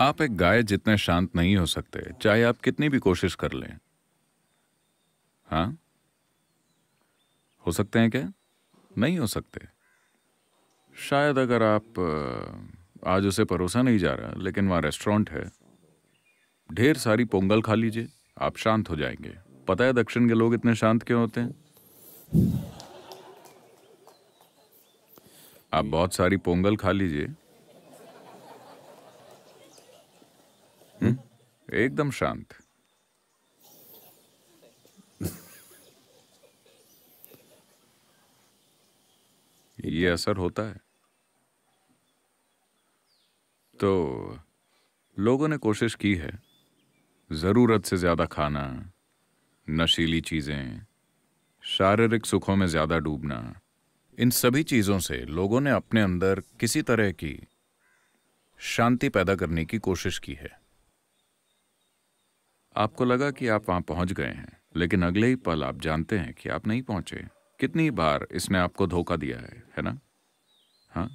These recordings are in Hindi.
आप एक गाय जितने शांत नहीं हो सकते चाहे आप कितनी भी कोशिश कर लें हाँ हो सकते हैं क्या नहीं हो सकते शायद अगर आप आज उसे परोसा नहीं जा रहा लेकिन वहाँ रेस्टोरेंट है ढेर सारी पोंगल खा लीजिए आप शांत हो जाएंगे पता है दक्षिण के लोग इतने शांत क्यों होते हैं आप बहुत सारी पोंगल खा लीजिए एकदम शांत ये असर होता है तो लोगों ने कोशिश की है ज़रूरत से ज़्यादा खाना नशीली चीज़ें शारीरिक सुखों में ज़्यादा डूबना इन सभी चीज़ों से लोगों ने अपने अंदर किसी तरह की शांति पैदा करने की कोशिश की है आपको लगा कि आप वहां पहुंच गए हैं लेकिन अगले ही पल आप जानते हैं कि आप नहीं पहुंचे कितनी बार इसने आपको धोखा दिया है है ना हाँ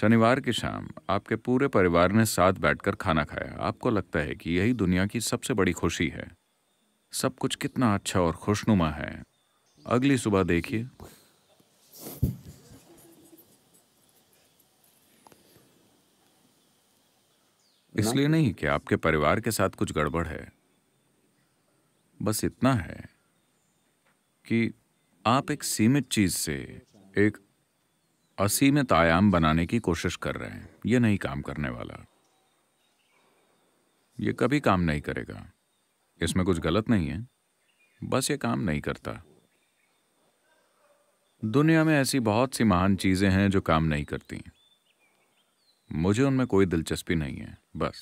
शनिवार की शाम आपके पूरे परिवार ने साथ बैठकर खाना खाया आपको लगता है कि यही दुनिया की सबसे बड़ी खुशी है सब कुछ कितना अच्छा और खुशनुमा है अगली सुबह देखिए इसलिए नहीं कि आपके परिवार के साथ कुछ गड़बड़ है बस इतना है कि आप एक सीमित चीज से एक असीमित आयाम बनाने की कोशिश कर रहे हैं ये नहीं काम करने वाला ये कभी काम नहीं करेगा इसमें कुछ गलत नहीं है बस ये काम नहीं करता दुनिया में ऐसी बहुत सी महान चीजें हैं जो काम नहीं करती हैं। मुझे उनमें कोई दिलचस्पी नहीं है बस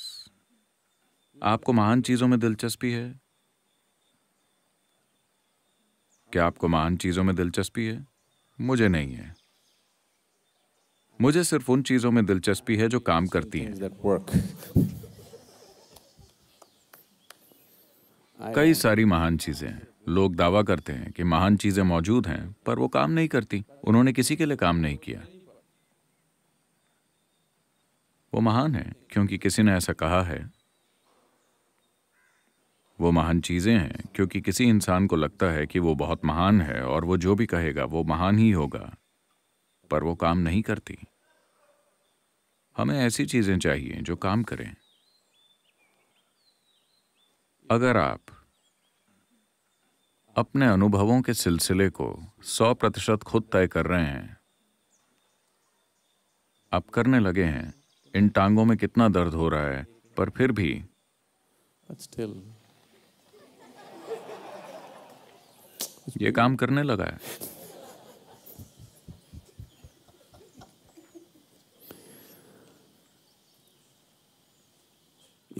आपको महान चीज़ों में दिलचस्पी है क्या आपको महान चीज़ों में दिलचस्पी है मुझे नहीं है मुझे सिर्फ उन चीज़ों में दिलचस्पी है जो काम करती हैं कई सारी महान चीज़ें हैं लोग दावा करते हैं कि महान चीज़ें मौजूद हैं पर वो काम नहीं करती उन्होंने किसी के लिए काम नहीं किया वो महान है क्योंकि किसी ने ऐसा कहा है वो महान चीज़ें हैं क्योंकि किसी इंसान को लगता है कि वो बहुत महान है और वो जो भी कहेगा वो महान ही होगा पर वो काम नहीं करती हमें ऐसी चीज़ें चाहिए जो काम करें अगर आप अपने अनुभवों के सिलसिले को 100 प्रतिशत खुद तय कर रहे हैं आप करने लगे हैं इन टांगों में कितना दर्द हो रहा है पर फिर भी ये काम करने लगा है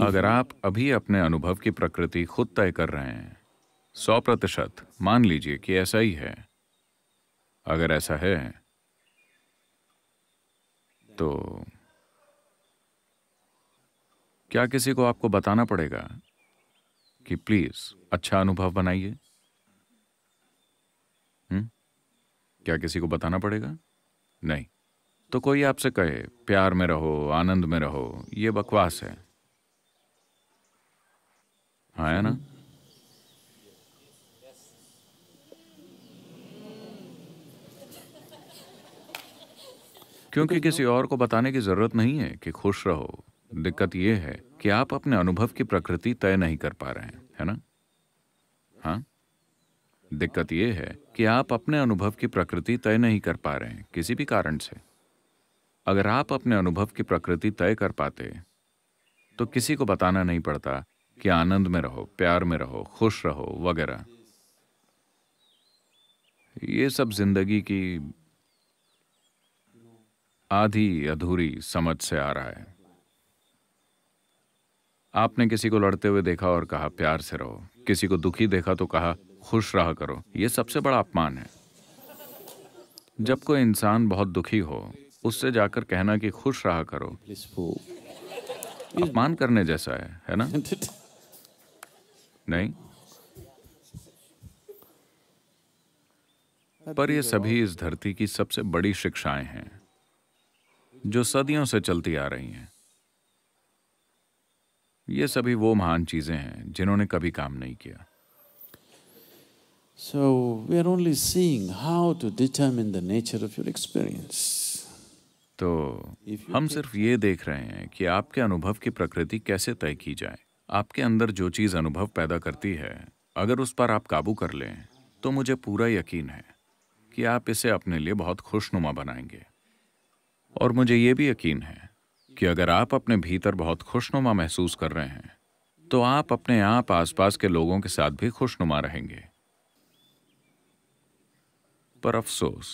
अगर आप अभी अपने अनुभव की प्रकृति खुद तय कर रहे हैं सौ प्रतिशत मान लीजिए कि ऐसा ही है अगर ऐसा है तो क्या किसी को आपको बताना पड़ेगा कि प्लीज़ अच्छा अनुभव बनाइए हम्म? क्या किसी को बताना पड़ेगा नहीं तो कोई आपसे कहे प्यार में रहो आनंद में रहो ये बकवास है हाँ है ना क्योंकि किसी और को बताने की जरूरत नहीं है कि खुश रहो दिक्कत यह है कि आप अपने अनुभव की प्रकृति तय नहीं कर पा रहे हैं है ना हाँ दिक्कत यह है कि आप अपने अनुभव की प्रकृति तय नहीं कर पा रहे हैं किसी भी कारण से अगर आप अपने अनुभव की प्रकृति तय कर पाते तो किसी को बताना नहीं पड़ता कि आनंद में रहो प्यार में रहो खुश रहो वगैरह ये सब जिंदगी की आधी अधूरी समझ से आ रहा है आपने किसी को लड़ते हुए देखा और कहा प्यार से रहो किसी को दुखी देखा तो कहा खुश रहा करो ये सबसे बड़ा अपमान है जब कोई इंसान बहुत दुखी हो उससे जाकर कहना कि खुश रहा करो अपमान करने जैसा है है ना नहीं पर ये सभी इस धरती की सबसे बड़ी शिक्षाएं हैं जो सदियों से चलती आ रही हैं ये सभी वो महान चीज़ें हैं जिन्होंने कभी काम नहीं किया so we are only seeing how to determine the nature of your experience तो हम सिर्फ ये देख रहे हैं कि आपके अनुभव की प्रकृति कैसे तय की जाए आपके अंदर जो चीज़ अनुभव पैदा करती है अगर उस पर आप काबू कर लें तो मुझे पूरा यकीन है कि आप इसे अपने लिए बहुत खुशनुमा बनाएंगे और मुझे ये भी यकीन है कि अगर आप अपने भीतर बहुत खुशनुमा महसूस कर रहे हैं तो आप अपने आप आसपास के लोगों के साथ भी खुशनुमा रहेंगे पर अफसोस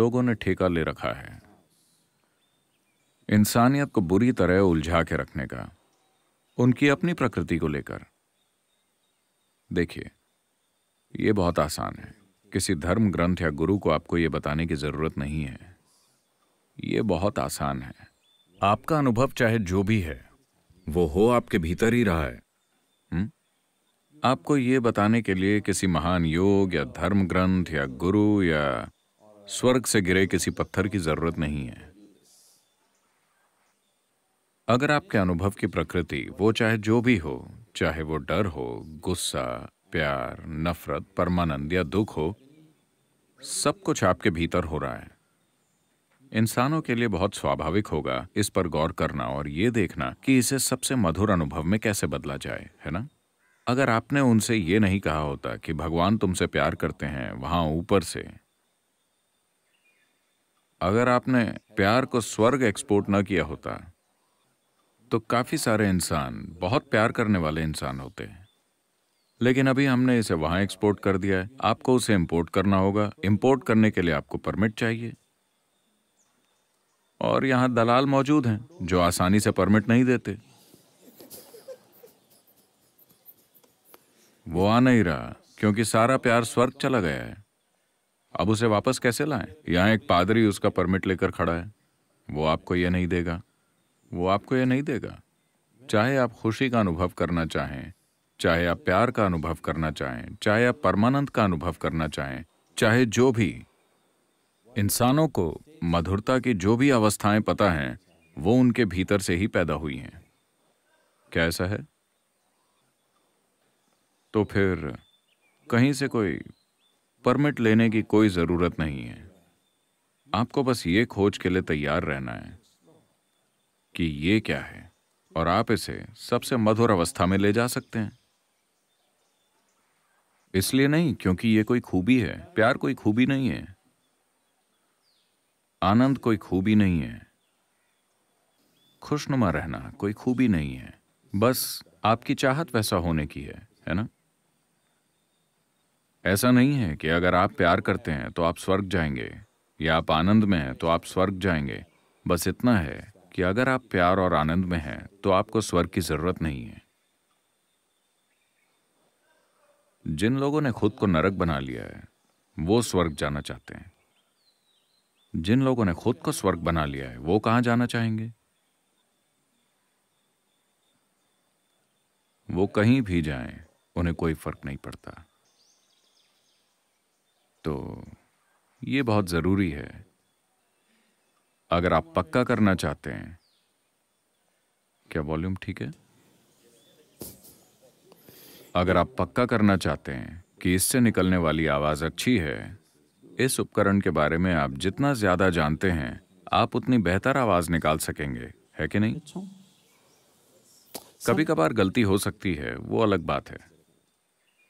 लोगों ने ठेका ले रखा है इंसानियत को बुरी तरह उलझा के रखने का उनकी अपनी प्रकृति को लेकर देखिए यह बहुत आसान है किसी धर्म ग्रंथ या गुरु को आपको यह बताने की जरूरत नहीं है ये बहुत आसान है आपका अनुभव चाहे जो भी है वो हो आपके भीतर ही रहा है हुँ? आपको ये बताने के लिए किसी महान योग या धर्म ग्रंथ या गुरु या स्वर्ग से गिरे किसी पत्थर की जरूरत नहीं है अगर आपके अनुभव की प्रकृति वो चाहे जो भी हो चाहे वो डर हो गुस्सा प्यार नफरत परमानंद या दुख हो सब कुछ आपके भीतर हो रहा है इंसानों के लिए बहुत स्वाभाविक होगा इस पर गौर करना और ये देखना कि इसे सबसे मधुर अनुभव में कैसे बदला जाए है ना अगर आपने उनसे ये नहीं कहा होता कि भगवान तुमसे प्यार करते हैं वहां ऊपर से अगर आपने प्यार को स्वर्ग एक्सपोर्ट ना किया होता तो काफी सारे इंसान बहुत प्यार करने वाले इंसान होते हैं लेकिन अभी हमने इसे वहां एक्सपोर्ट कर दिया है आपको उसे इंपोर्ट करना होगा इंपोर्ट करने के लिए आपको परमिट चाहिए और यहाँ दलाल मौजूद हैं जो आसानी से परमिट नहीं देते वो आ नहीं रहा क्योंकि सारा प्यार स्वर्ग चला गया है अब उसे वापस कैसे लाएं? यहाँ एक पादरी उसका परमिट लेकर खड़ा है वो आपको यह नहीं देगा वो आपको यह नहीं देगा चाहे आप खुशी का अनुभव करना चाहें चाहे आप प्यार का अनुभव करना चाहें चाहे आप परमानंद का अनुभव करना चाहें चाहे जो भी इंसानों को मधुरता की जो भी अवस्थाएं पता हैं वो उनके भीतर से ही पैदा हुई हैं क्या ऐसा है तो फिर कहीं से कोई परमिट लेने की कोई ज़रूरत नहीं है आपको बस ये खोज के लिए तैयार रहना है कि ये क्या है और आप इसे सबसे मधुर अवस्था में ले जा सकते हैं इसलिए नहीं क्योंकि ये कोई खूबी है प्यार कोई खूबी नहीं है आनंद कोई खूबी नहीं है खुशनुमा रहना कोई खूबी नहीं है बस आपकी चाहत वैसा होने की है है ना ऐसा नहीं है कि अगर आप प्यार करते हैं तो आप स्वर्ग जाएंगे या आप आनंद में हैं तो आप स्वर्ग जाएंगे बस इतना है कि अगर आप प्यार और आनंद में हैं तो आपको स्वर्ग की जरूरत नहीं है जिन लोगों ने खुद को नरक बना लिया है वो स्वर्ग जाना चाहते हैं जिन लोगों ने खुद को स्वर्ग बना लिया है वो कहां जाना चाहेंगे वो कहीं भी जाएं, उन्हें कोई फर्क नहीं पड़ता तो ये बहुत ज़रूरी है अगर आप पक्का करना चाहते हैं क्या वॉल्यूम ठीक है अगर आप पक्का करना चाहते हैं कि इससे निकलने वाली आवाज़ अच्छी है इस उपकरण के बारे में आप जितना ज्यादा जानते हैं आप उतनी बेहतर आवाज निकाल सकेंगे है कि नहीं अच्छा। कभी कभार गलती हो सकती है वो अलग बात है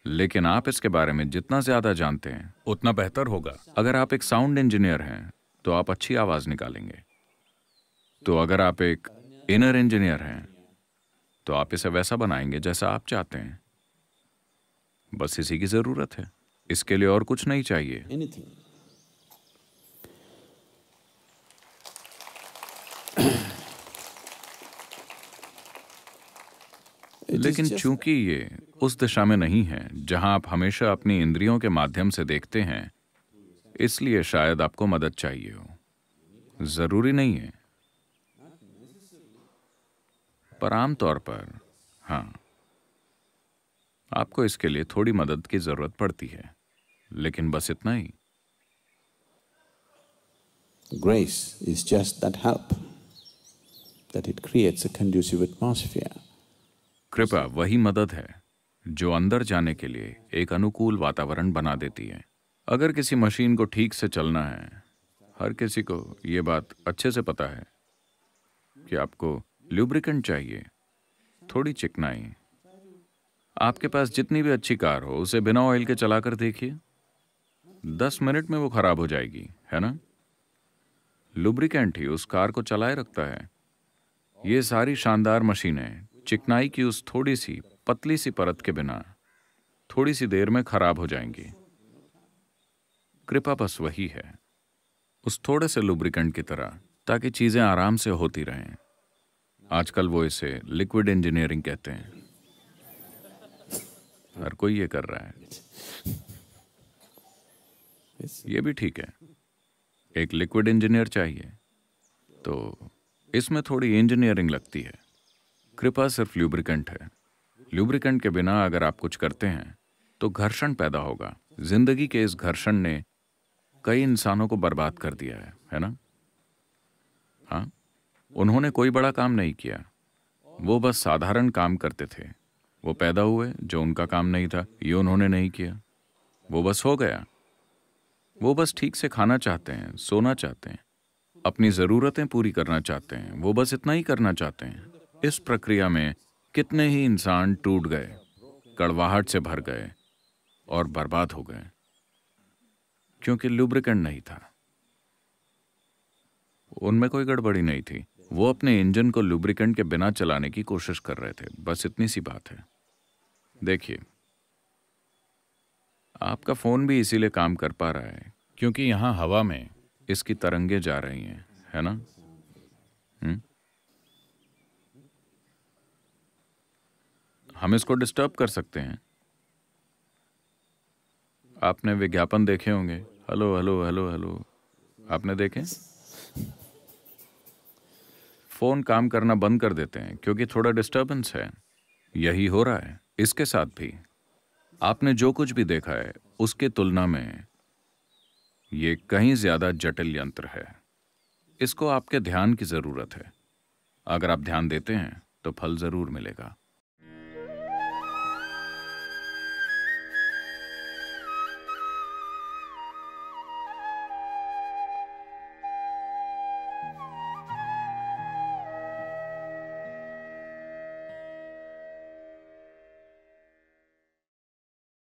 लेकिन आप इसके बारे में जितना ज्यादा जानते हैं उतना बेहतर होगा अगर आप एक साउंड इंजीनियर हैं तो आप अच्छी आवाज निकालेंगे तो अगर आप एक इनर इंजीनियर हैं तो आप इसे वैसा बनाएंगे जैसा आप चाहते हैं बस इसी की जरूरत है इसके लिए और कुछ नहीं चाहिए लेकिन चूंकि ये उस दिशा में नहीं है जहां आप हमेशा अपनी इंद्रियों के माध्यम से देखते हैं इसलिए शायद आपको मदद चाहिए हो जरूरी नहीं है पर आमतौर पर हाँ आपको इसके लिए थोड़ी मदद की जरूरत पड़ती है लेकिन बस इतना ही Grace is just that help, that it creates a conducive atmosphere. कृपा वही मदद है जो अंदर जाने के लिए एक अनुकूल वातावरण बना देती है अगर किसी मशीन को ठीक से चलना है हर किसी को ये बात अच्छे से पता है कि आपको ल्यूब्रिकेंट चाहिए थोड़ी चिकनाई आपके पास जितनी भी अच्छी कार हो उसे बिना ऑयल के चलाकर देखिए दस मिनट में वो खराब हो जाएगी है ना लुब्रिकेंट ही उस कार को चलाए रखता है ये सारी शानदार मशीनें चिकनाई की उस थोड़ी सी पतली सी परत के बिना थोड़ी सी देर में खराब हो जाएंगी कृपा बस वही है उस थोड़े से लुब्रिकेंट की तरह ताकि चीज़ें आराम से होती रहें आजकल वो इसे लिक्विड इंजीनियरिंग कहते हैं हर कोई ये कर रहा है ये भी ठीक है एक लिक्विड इंजीनियर चाहिए तो इसमें थोड़ी इंजीनियरिंग लगती है कृपा सिर्फ ल्यूब्रिकेंट है ल्यूब्रिकेंट के बिना अगर आप कुछ करते हैं तो घर्षण पैदा होगा जिंदगी के इस घर्षण ने कई इंसानों को बर्बाद कर दिया है है ना हाँ उन्होंने कोई बड़ा काम नहीं किया वो बस साधारण काम करते थे वो पैदा हुए जो उनका काम नहीं था ये उन्होंने नहीं किया वो बस हो गया वो बस ठीक से खाना चाहते हैं सोना चाहते हैं अपनी ज़रूरतें पूरी करना चाहते हैं वो बस इतना ही करना चाहते हैं इस प्रक्रिया में कितने ही इंसान टूट गए कड़वाहट से भर गए और बर्बाद हो गए क्योंकि लुब्रिकेंट नहीं था उनमें कोई गड़बड़ी नहीं थी वो अपने इंजन को लुब्रिकेंट के बिना चलाने की कोशिश कर रहे थे बस इतनी सी बात है देखिए आपका फ़ोन भी इसीलिए काम कर पा रहा है क्योंकि यहाँ हवा में इसकी तरंगे जा रही हैं है ना हुँ? हम्म? हम इसको डिस्टर्ब कर सकते हैं आपने विज्ञापन देखे होंगे हेलो हेलो हेलो हेलो आपने देखे फ़ोन काम करना बंद कर देते हैं क्योंकि थोड़ा डिस्टरबेंस है यही हो रहा है इसके साथ भी आपने जो कुछ भी देखा है उसके तुलना में ये कहीं ज्यादा जटिल यंत्र है इसको आपके ध्यान की जरूरत है अगर आप ध्यान देते हैं तो फल जरूर मिलेगा